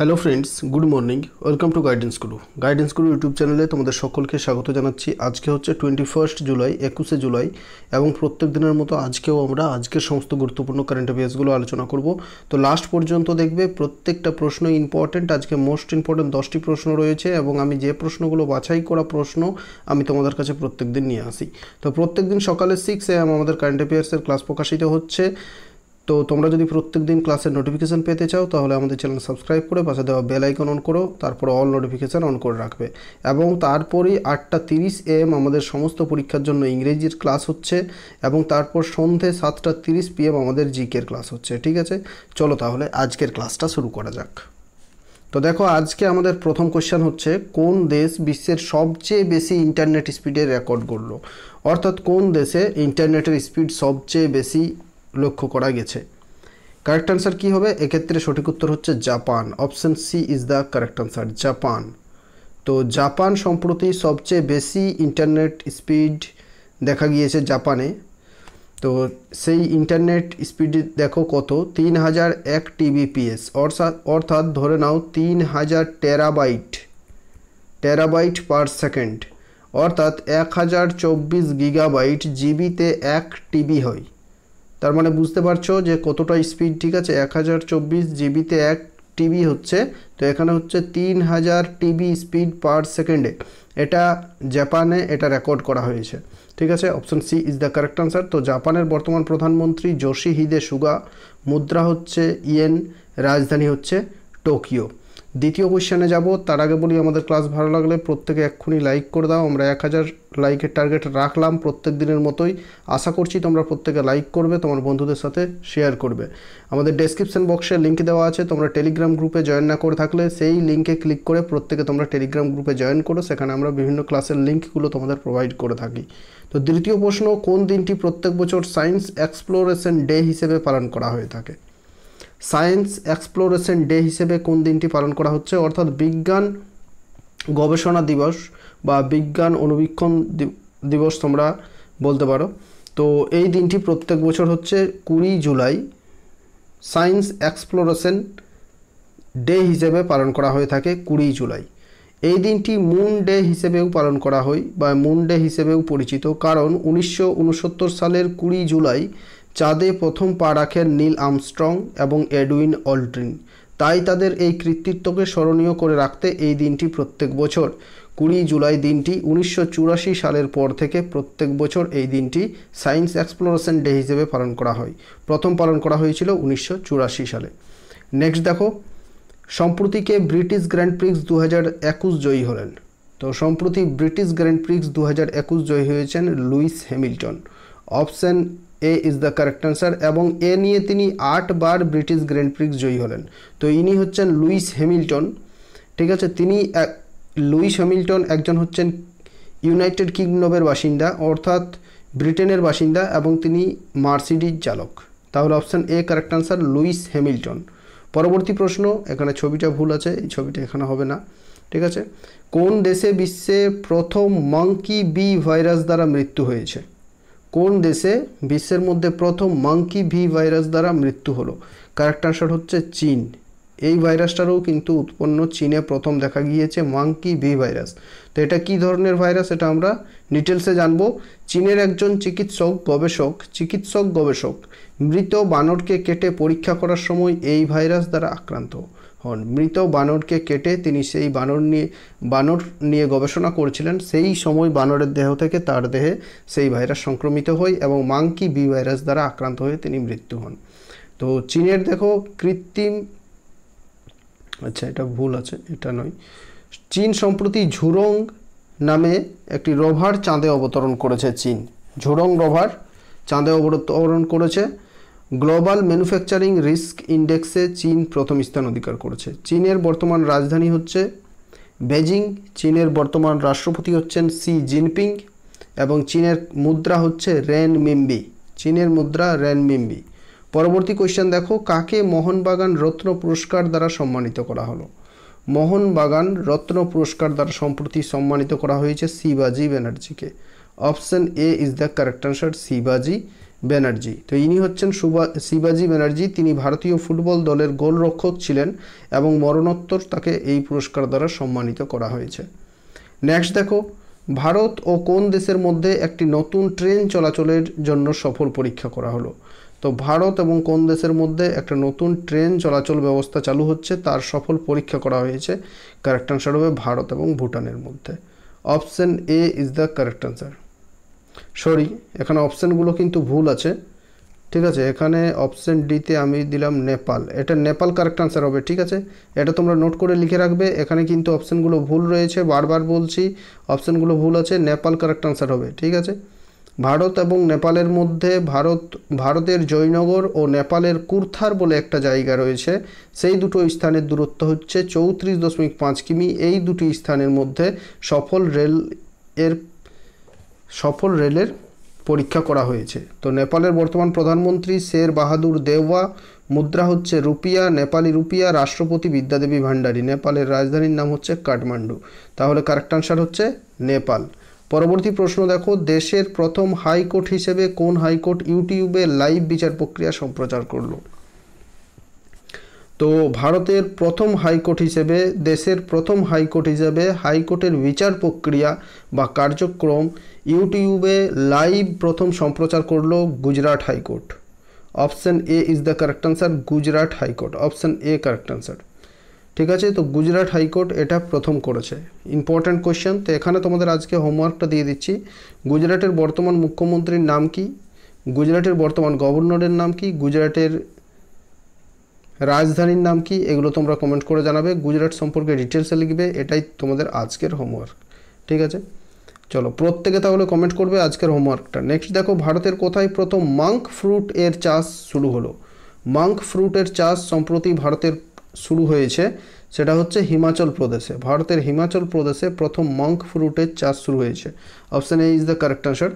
hello friends good morning welcome to guidance Guru guidance Guru YouTube চ্যানেলে তোমাদের সকলকে স্বাগত জানাচ্ছি আজকে হচ্ছে টোয়েন্টি ফার্স্ট জুলাই একুশে জুলাই এবং প্রত্যেক দিনের মতো আজকেও আমরা আজকের সমস্ত গুরুত্বপূর্ণ কারেন্ট অ্যাফেয়ার্সগুলো আলোচনা করব তো লাস্ট পর্যন্ত দেখবে প্রত্যেকটা প্রশ্ন ইম্পর্ট্যান্ট আজকে মোস্ট ইম্পর্টেন্ট দশটি প্রশ্ন রয়েছে এবং আমি যে প্রশ্নগুলো বাছাই করা প্রশ্ন আমি তোমাদের কাছে প্রত্যেক দিন নিয়ে আসি তো প্রত্যেক দিন সকালে সিক্স এম আমাদের কারেন্ট অ্যাফেয়ার্সের ক্লাস প্রকাশিত হচ্ছে তো তোমরা যদি প্রত্যেক দিন ক্লাসের নোটিফিকেশান পেতে চাও তাহলে আমাদের চ্যানেল সাবস্ক্রাইব করে পাশে দেওয়া বেল আইকন অন করো তারপর অল নোটিফিকেশান অন করে রাখবে এবং তারপরেই আটটা তিরিশ এম আমাদের সমস্ত পরীক্ষার জন্য ইংরেজির ক্লাস হচ্ছে এবং তারপর সন্ধে সাতটা তিরিশ পিএম আমাদের জিকের ক্লাস হচ্ছে ঠিক আছে চলো তাহলে আজকের ক্লাসটা শুরু করা যাক তো দেখো আজকে আমাদের প্রথম কোশ্চেন হচ্ছে কোন দেশ বিশ্বের সবচেয়ে বেশি ইন্টারনেট স্পিডে রেকর্ড করলো অর্থাৎ কোন দেশে ইন্টারনেটের স্পিড সবচেয়ে বেশি লক্ষ্য করা গেছে কারেক্ট আনসার কী হবে এক্ষেত্রে সঠিক উত্তর হচ্ছে Japan option C is the correct answer Japan তো জাপান সম্প্রতি সবচেয়ে বেশি ইন্টারনেট স্পিড দেখা গিয়েছে জাপানে তো সেই ইন্টারনেট স্পিড দেখো কত তিন হাজার এক টিবিপিএস অর্থাৎ ধরে নাও তিন হাজার টেরাবাইট টেরাবাইট পার সেকেন্ড অর্থাৎ এক হাজার চব্বিশ গিগাবাইট জিবিতে এক টিবি হয় তার মানে বুঝতে পারছো যে কতটা স্পিড ঠিক আছে এক হাজার চব্বিশ জিবিতে এক টিবি হচ্ছে তো এখানে হচ্ছে তিন হাজার টিবি স্পিড পার সেকেন্ডে এটা জাপানে এটা রেকর্ড করা হয়েছে ঠিক আছে option C is the correct answer তো জাপানের বর্তমান প্রধানমন্ত্রী যোশি হিদে সুগা মুদ্রা হচ্ছে ইয়েন রাজধানী হচ্ছে টোকিও দ্বিতীয় কোয়েশ্চানে যাব তার আগে বলি আমাদের ক্লাস ভালো লাগলে প্রত্যেকে এক্ষুনি লাইক করে দাও আমরা এক হাজার লাইকের টার্গেট রাখলাম প্রত্যেক দিনের মতোই আশা করছি তোমরা প্রত্যেকে লাইক করবে তোমার বন্ধুদের সাথে শেয়ার করবে আমাদের ডেসক্রিপশান বক্সে লিঙ্ক দেওয়া আছে তোমরা টেলিগ্রাম গ্রুপে জয়েন না করে থাকলে সেই লিঙ্কে ক্লিক করে প্রত্যেকে তোমরা টেলিগ্রাম গ্রুপে জয়েন করো সেখানে আমরা বিভিন্ন ক্লাসের লিঙ্কগুলো তোমাদের প্রোভাইড করে থাকি তো দ্বিতীয় প্রশ্ন কোন দিনটি প্রত্যেক বছর সায়েন্স এক্সপ্লোরেশন ডে হিসেবে পালন করা হয়ে থাকে সায়েন্স এক্সপ্লোরেশন ডে হিসেবে কোন দিনটি পালন করা হচ্ছে অর্থাৎ বিজ্ঞান গবেষণা দিবস বা বিজ্ঞান অনুবীক্ষণ দিবস তোমরা বলতে পারো তো এই দিনটি প্রত্যেক বছর হচ্ছে কুড়ি জুলাই সায়েন্স এক্সপ্লোরেশন ডে হিসেবে পালন করা হয়ে থাকে কুড়ি জুলাই এই দিনটি মুন ডে হিসেবেও পালন করা হয় বা মুন ডে হিসেবেও পরিচিত কারণ উনিশশো সালের কুড়ি জুলাই চাঁদে প্রথম পা রাখেন নীল আমস্ট্রং এবং এডুইন অল্ট্রিন তাই তাদের এই কৃতিত্বকে স্মরণীয় করে রাখতে এই দিনটি প্রত্যেক বছর কুড়ি জুলাই দিনটি উনিশশো সালের পর থেকে প্রত্যেক বছর এই দিনটি সায়েন্স এক্সপ্লোরেশন ডে হিসেবে পালন করা হয় প্রথম পালন করা হয়েছিল উনিশশো সালে নেক্সট দেখো সম্প্রতিকে ব্রিটিশ গ্র্যান্ড প্রিক্স দু জয়ী হলেন তো সম্প্রতি ব্রিটিশ গ্র্যান্ড প্রিক্স দু জয়ী হয়েছেন Lewis Hamilton option A is the correct answer এবং এ নিয়ে তিনি আটবার ব্রিটিশ গ্র্যান্ড প্রিক্স জয়ী হলেন তো ইনি হচ্ছেন লুইস হ্যামিল্টন ঠিক আছে তিনি লুইস হ্যামিল্টন একজন হচ্ছেন ইউনাইটেড কিংডমের বাসিন্দা অর্থাৎ ব্রিটেনের বাসিন্দা এবং তিনি মার্সিডিজ চালক তাহলে option A correct answer Lewis Hamilton পরবর্তী প্রশ্ন এখানে ছবিটা ভুল আছে এই ছবিটা এখানে হবে না ঠিক আছে কোন দেশে বিশ্বে প্রথম মঙ্কি বি ভাইরাস দ্বারা মৃত্যু হয়েছে কোন দেশে বিশ্বের মধ্যে প্রথম মাঙ্কি ভি ভাইরাস দ্বারা মৃত্যু হলো কারেক্ট আনসার হচ্ছে চীন এই ভাইরাসটারও কিন্তু উৎপন্ন চীনে প্রথম দেখা গিয়েছে মাঙ্কি ভি ভাইরাস তো এটা কি ধরনের ভাইরাস এটা আমরা ডিটেলসে জানবো চীনের একজন চিকিৎসক গবেষক চিকিৎসক গবেষক মৃত বানরকে কেটে পরীক্ষা করার সময় এই ভাইরাস দ্বারা আক্রান্ত হন মৃত বানরকে কেটে তিনি সেই বানর নিয়ে বানর নিয়ে গবেষণা করছিলেন সেই সময় বানরের দেহ থেকে তার দেহে সেই ভাইরাস সংক্রমিত হয় এবং মাংকি বি ভাইরাস দ্বারা আক্রান্ত হয়ে তিনি মৃত্যু হন তো চীনের দেখো কৃত্রিম আচ্ছা এটা ভুল আছে এটা নয় চীন সম্প্রতি ঝুরং নামে একটি রোভার চাঁদে অবতরণ করেছে চীন ঝুরং রোভার চাঁদে অবতরণ করেছে গ্লোবাল ম্যানুফ্যাকচারিং রিস্ক ইন্ডেক্সে চীন প্রথম স্থান অধিকার করেছে চীনের বর্তমান রাজধানী হচ্ছে বেজিং চীনের বর্তমান রাষ্ট্রপতি হচ্ছেন সি জিনপিং এবং চীনের মুদ্রা হচ্ছে রেন মিম্বি চীনের মুদ্রা রেন মিম্বি পরবর্তী কোয়েশ্চেন দেখো কাকে মোহনবাগান রত্ন পুরস্কার দ্বারা সম্মানিত করা হলো মোহনবাগান রত্ন পুরস্কার দ্বারা সম্প্রতি সম্মানিত করা হয়েছে শিবাজি ব্যানার্জিকে option A is the correct answer শিবাজি ব্যানার্জি তো ইনি হচ্ছেন শিবাজি ব্যানার্জি তিনি ভারতীয় ফুটবল দলের গোলরক্ষক ছিলেন এবং মরণোত্তর তাকে এই পুরস্কার দ্বারা সম্মানিত করা হয়েছে নেক্সট দেখো ভারত ও কোন দেশের মধ্যে একটি নতুন ট্রেন চলাচলের জন্য সফর পরীক্ষা করা হলো তো ভারত এবং কোন দেশের মধ্যে একটা নতুন ট্রেন চলাচল ব্যবস্থা চালু হচ্ছে তার সফল পরীক্ষা করা হয়েছে কারেক্ট আনসার হবে ভারত এবং ভুটানের মধ্যে option A is the correct answer sorry এখানে অপশানগুলো কিন্তু ভুল আছে ঠিক আছে এখানে অপশান ডিতে আমি দিলাম নেপাল এটা নেপাল কারেক্ট আনসার হবে ঠিক আছে এটা তোমরা নোট করে লিখে রাখবে এখানে কিন্তু অপশানগুলো ভুল রয়েছে বারবার বলছি অপশানগুলো ভুল আছে নেপাল কারেক্ট আনসার হবে ঠিক আছে ভারত এবং নেপালের মধ্যে ভারত ভারতের জয়নগর ও নেপালের কুর্থার বলে একটা জায়গা রয়েছে সেই দুটো স্থানের দূরত্ব হচ্ছে চৌত্রিশ দশমিক পাঁচ কিমি এই দুটি স্থানের মধ্যে সফল রেল এর সফল রেলের পরীক্ষা করা হয়েছে তো নেপালের বর্তমান প্রধানমন্ত্রী শের বাহাদুর দেওয়া মুদ্রা হচ্ছে রুপিয়া নেপালি রুপিয়া রাষ্ট্রপতি বিদ্যাদেবী ভান্ডারী নেপালের রাজধানীর নাম হচ্ছে কাঠমান্ডু তাহলে কারেক্ট আনসার হচ্ছে নেপাল পরবর্তী প্রশ্ন দেখো দেশের প্রথম হাইকোর্ট হিসেবে কোন হাইকোর্ট ইউটিউবে লাইভ বিচার প্রক্রিয়া সম্প্রচার করলো তো ভারতের প্রথম হাইকোর্ট হিসেবে দেশের প্রথম হাইকোর্ট হিসেবে হাইকোর্টের বিচার প্রক্রিয়া বা কার্যক্রম ইউটিউবে লাইভ প্রথম সম্প্রচার করল Gujarat high court option A is the correct answer Gujarat high court option A correct answer ঠিক আছে তো গুজরাট হাইকোর্ট এটা প্রথম করেছে ইম্পর্ট্যান্ট কোয়েশ্চেন তো এখানে তোমাদের আজকে হোমওয়ার্কটা দিয়ে দিচ্ছি গুজরাটের বর্তমান মুখ্যমন্ত্রীর নাম কি গুজরাটের বর্তমান গভর্নরের নাম কি গুজরাটের রাজধানীর নাম কি এগুলো তোমরা কমেন্ট করে জানাবে গুজরাট সম্পর্কে ডিটেলসে লিখবে এটাই তোমাদের আজকের হোমওয়ার্ক ঠিক আছে চলো প্রত্যেকে তাহলে কমেন্ট করবে আজকের হোমওয়ার্কটা নেক্সট দেখো ভারতের কোথায় প্রথম মাঙ্ক ফ্রুট এর চাষ শুরু হলো মাঙ্ক ফ্রুটের চাষ সম্প্রতি ভারতের শুরু হয়েছে সেটা হচ্ছে হিমাচল প্রদেশে ভারতের হিমাচল প্রদেশে প্রথম মাঙ্ক ফ্রুটের চাষ শুরু হয়েছে option A is the correct answer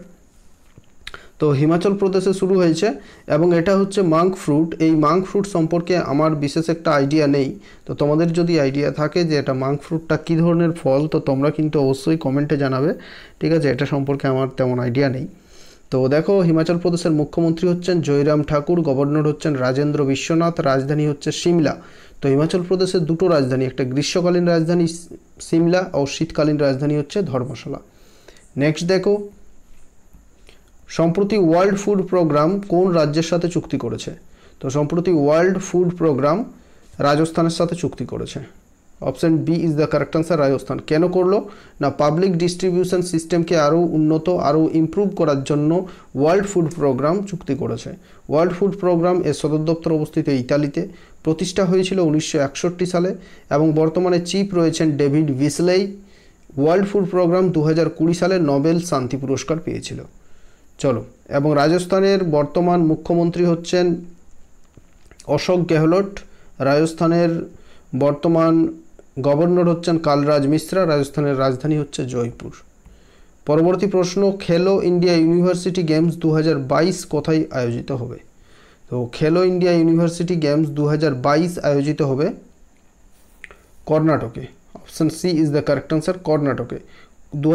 তো হিমাচল প্রদেশে শুরু হয়েছে এবং এটা হচ্ছে মাংক ফ্রুট এই মাংক ফ্রুট সম্পর্কে আমার বিশেষ একটা আইডিয়া নেই তো তোমাদের যদি আইডিয়া থাকে যে এটা মাংক ফ্রুটটা কী ধরনের ফল তো তোমরা কিন্তু অবশ্যই কমেন্টে জানাবে ঠিক আছে এটা সম্পর্কে আমার তেমন আইডিয়া নেই তো দেখো হিমাচল প্রদেশের মুখ্যমন্ত্রী হচ্ছেন জয়রাম ঠাকুর গভর্নর হচ্ছেন রাজেন্দ্র বিশ্বনাথ রাজধানী হচ্ছে সিমলা তো হিমাচল প্রদেশের দুটো রাজধানী একটা গ্রীষ্মকালীন রাজধানী সিমলা ও শীতকালীন রাজধানী হচ্ছে ধর্মশালা নেক্সট দেখো সম্প্রতি ওয়ার্ল্ড ফুড প্রোগ্রাম কোন রাজ্যের সাথে চুক্তি করেছে তো সম্প্রতি ওয়ার্ল্ড ফুড প্রোগ্রাম রাজস্থানের সাথে চুক্তি করেছে option B is the correct answer Rajasthan কেন করলো না পাবলিক ডিস্ট্রিবিউশন সিস্টেমকে আরও উন্নত আরও ইম্প্রুভ করার জন্য ওয়ার্ল্ড ফুড প্রোগ্রাম চুক্তি করেছে ওয়ার্ল্ড ফুড প্রোগ্রাম এর সদর দপ্তর অবস্থিত ইতালিতে প্রতিষ্ঠা হয়েছিল উনিশশো সালে এবং বর্তমানে চিফ রয়েছেন David Beasley world food programme দু সালে নোবেল শান্তি পুরস্কার পেয়েছিল চলো এবং রাজস্থানের বর্তমান মুখ্যমন্ত্রী হচ্ছেন অশোক গেহলট রাজস্থানের বর্তমান গভর্নর হচ্ছেন কালরাজ মিশ্রা রাজস্থানের রাজধানী হচ্ছে জয়পুর পরবর্তী প্রশ্ন খেলো ইন্ডিয়া ইউনিভার্সিটি গেমস দু কোথায় আয়োজিত হবে তো খেলো ইন্ডিয়া ইউনিভার্সিটি গেমস দু আয়োজিত হবে কর্ণাটকে option C is the correct answer কর্ণাটকে দু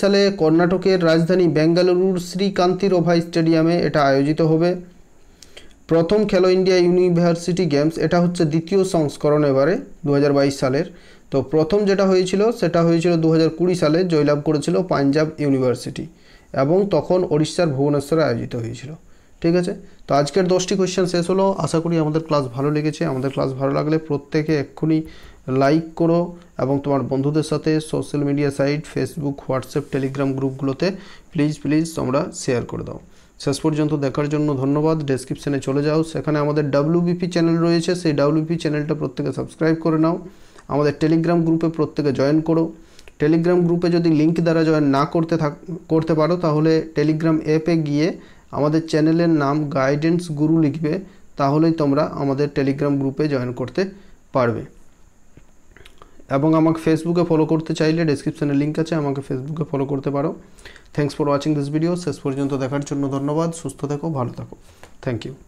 সালে কর্ণাটকের রাজধানী বেঙ্গালুরুর শ্রীকান্তি রোভা স্টেডিয়ামে এটা আয়োজিত হবে প্রথম খেলো ইন্ডিয়া ইউনিভার্সিটি গেমস এটা হচ্ছে দ্বিতীয় সংস্করণ এবারে দু সালের তো প্রথম যেটা হয়েছিল সেটা হয়েছিল দু সালে জয়লাভ করেছিল পাঞ্জাব ইউনিভার্সিটি এবং তখন ওড়িশার ভুবনেশ্বরে আয়োজিত হয়েছিল ঠিক আছে তো আজকের দশটি কোয়েশ্চেন শেষ হলো আশা করি আমাদের ক্লাস ভালো লেগেছে আমাদের ক্লাস ভালো লাগলে প্রত্যেকে এক্ষুনি লাইক করো এবং তোমার বন্ধুদের সাথে social media site Facebook WhatsApp Telegram গ্রুপগুলোতে প্লিজ প্লিজ তোমরা শেয়ার করে দাও শেষ পর্যন্ত দেখার জন্য ধন্যবাদ ডেসক্রিপশানে চলে যাও সেখানে আমাদের ডাব্লিউবিপি চ্যানেল রয়েছে সেই ডাব্লিউপি চ্যানেলটা প্রত্যেকে সাবস্ক্রাইব করে নাও আমাদের টেলিগ্রাম গ্রুপে প্রত্যেকে জয়েন করো টেলিগ্রাম গ্রুপে যদি লিঙ্ক দ্বারা জয়েন না করতে থাক করতে পারো তাহলে টেলিগ্রাম অ্যাপে গিয়ে আমাদের চ্যানেলের নাম গাইডেন্স গুরু লিখবে তাহলেই তোমরা আমাদের টেলিগ্রাম গ্রুপে জয়েন করতে পারবে এবং আমাকে ফেসবুকে ফলো করতে চাইলে ডেসক্রিপশানে লিঙ্ক আছে আমাকে ফেসবুকে ফলো করতে পারো thanks for watching this video শেষ পর্যন্ত দেখার জন্য ধন্যবাদ সুস্থ থেকো ভালো থাকো থ্যাংক ইউ